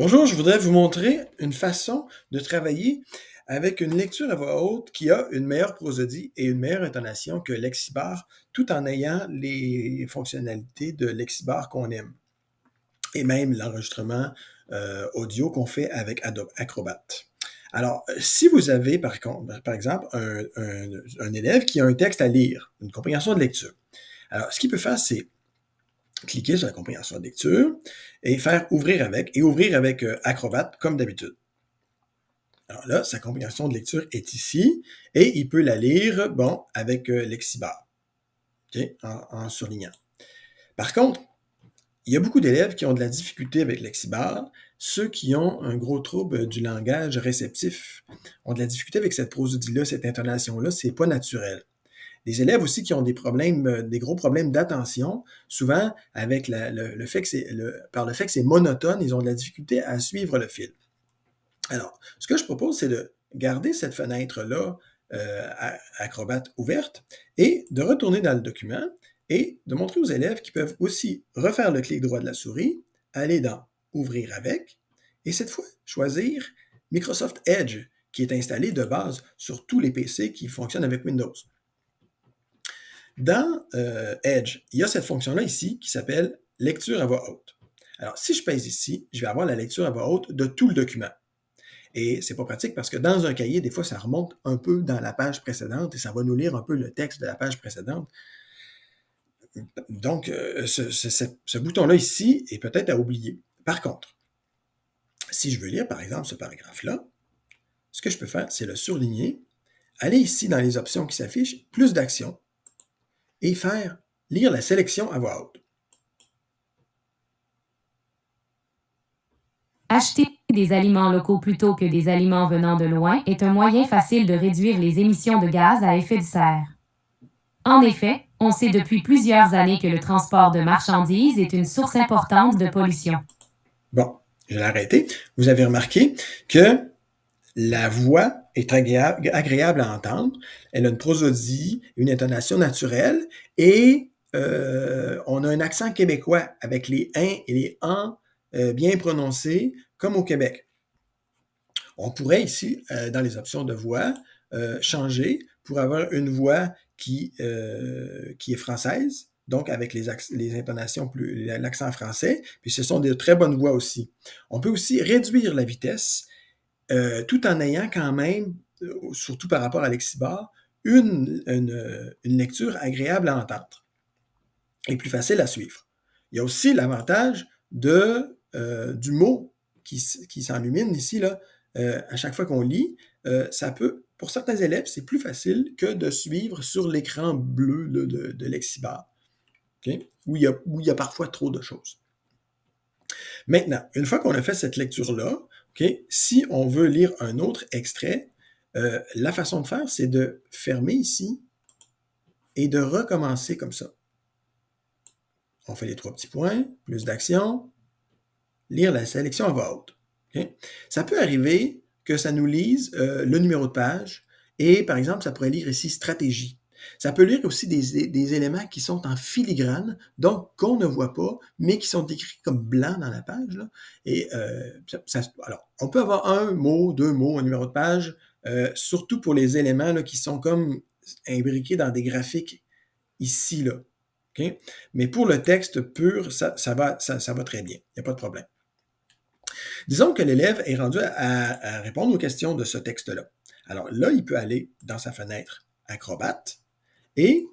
Bonjour, je voudrais vous montrer une façon de travailler avec une lecture à voix haute qui a une meilleure prosodie et une meilleure intonation que lexibar, tout en ayant les fonctionnalités de lexibar qu'on aime. Et même l'enregistrement euh, audio qu'on fait avec Adobe Acrobat. Alors, si vous avez, par, contre, par exemple, un, un élève qui a un texte à lire, une compréhension de lecture, alors ce qu'il peut faire, c'est cliquer sur la compréhension de lecture et faire ouvrir avec et ouvrir avec euh, Acrobat comme d'habitude. Alors là, sa compréhension de lecture est ici et il peut la lire, bon, avec euh, Lexibar, OK, en, en, surlignant. Par contre, il y a beaucoup d'élèves qui ont de la difficulté avec Lexibar, ceux qui ont un gros trouble du langage réceptif ont de la difficulté avec cette prosodie-là, cette intonation-là, c'est pas naturel. Les élèves aussi qui ont des problèmes, euh, des gros problèmes d'attention, souvent avec le, fait que par le fait que c'est monotone, ils ont de la difficulté à suivre le fil. Alors, ce que je propose, c'est de garder cette fenêtre-là euh, acrobat ouverte et de retourner dans le document et de montrer aux élèves qu'ils peuvent aussi refaire le clic droit de la souris, aller dans Ouvrir avec et cette fois choisir Microsoft Edge qui est installé de base sur tous les PC qui fonctionnent avec Windows. Dans euh, Edge, il y a cette fonction-là ici qui s'appelle lecture à voix haute. Alors, si je pèse ici, je vais avoir la lecture à voix haute de tout le document. Et c'est pas pratique parce que dans un cahier, des fois, ça remonte un peu dans la page précédente et ça va nous lire un peu le texte de la page précédente. Donc, euh, ce bouton-là ici est peut-être à oublier. Par contre, si je veux lire, par exemple, ce paragraphe-là, ce que je peux faire, c'est le surligner, aller ici dans les options qui s'affichent, plus d'actions, et faire lire la sélection à voix haute. Acheter des aliments locaux plutôt que des aliments venant de loin est un moyen facile de réduire les émissions de gaz à effet de serre. En effet, on sait depuis plusieurs années que le transport de marchandises est une source importante de pollution. Bon, je vais arrêté. Vous avez remarqué que la voix est agréable, à entendre. Elle a une prosodie, une intonation naturelle et euh, on a un accent québécois avec les 1 et les en euh, bien prononcés comme au Québec. On pourrait ici, euh, dans les options de voix, changer pour avoir une voix qui, est française, donc avec les, les intonations, l'accent français, puis ce sont de très bonnes voix aussi. On peut aussi réduire la vitesse euh, tout en ayant quand même, euh, surtout par rapport à Lexibar, une, une, lecture agréable à entendre et plus facile à suivre. Il y a aussi l'avantage de, euh, du mot qui, qui s'enlumine ici, là, à chaque fois qu'on lit. ça peut, pour certains élèves, c'est plus facile que de suivre sur l'écran bleu de, de Lexibar, où, il y a, où il y a parfois trop de choses. Maintenant, une fois qu'on a fait cette lecture-là, si on veut lire un autre extrait, euh, la façon de faire, c'est de fermer ici et de recommencer comme ça. On fait les trois petits points, plus d'action, lire la sélection à Ça peut arriver que ça nous lise euh, le numéro de page et, par exemple, ça pourrait lire ici stratégie. Ça peut lire aussi des, éléments qui sont en filigrane, donc qu'on ne voit pas, mais qui sont décrits comme blancs dans la page. Et euh, alors, on peut avoir un mot, deux mots, un numéro de page, euh, surtout pour les éléments qui sont comme imbriqués dans des graphiques ici, là. Mais pour le texte pur, ça, va, très bien. Il n'y a pas de problème. Disons que l'élève est rendu à, répondre aux questions de ce texte-là. Alors là, il peut aller dans sa fenêtre acrobate, et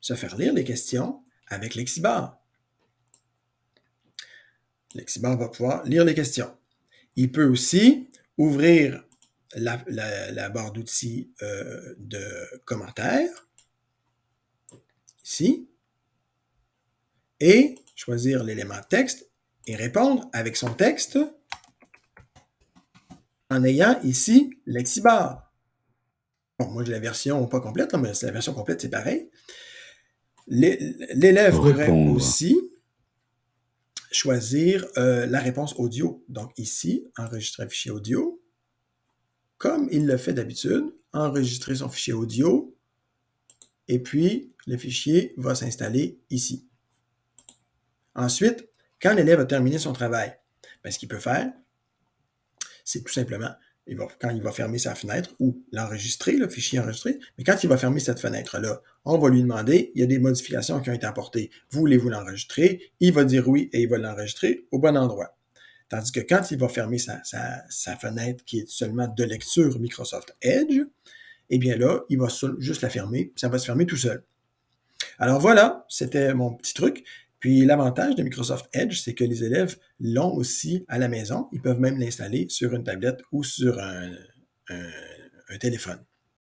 se faire lire les questions avec Lexibar. Lexibar va pouvoir lire les questions. Il peut aussi ouvrir la, barre d'outils euh, de commentaires, ici, et choisir l'élément texte et répondre avec son texte en ayant ici Lexibar. Bon, moi j'ai la version pas complète, hein, mais la version complète, c'est pareil. L'élève devrait aussi choisir euh, la réponse audio. Donc ici, enregistrer un fichier audio. Comme il le fait d'habitude, enregistrer son fichier audio. Et puis, le fichier va s'installer ici. Ensuite, quand l'élève a terminé son travail, ben, ce qu'il peut faire, c'est tout simplement quand il va fermer sa fenêtre ou l'enregistrer, le fichier enregistré, mais quand il va fermer cette fenêtre-là, on va lui demander, il y a des modifications qui ont été apportées. Voulez-vous l'enregistrer? Il va dire oui et il va l'enregistrer au bon endroit. Tandis que quand il va fermer sa, sa fenêtre qui est seulement de lecture Microsoft Edge, eh bien là, il va juste la fermer, ça va se fermer tout seul. Alors voilà, c'était mon petit truc. Puis l'avantage de Microsoft Edge, c'est que les élèves l'ont aussi à la maison. Ils peuvent même l'installer sur une tablette ou sur un, un téléphone.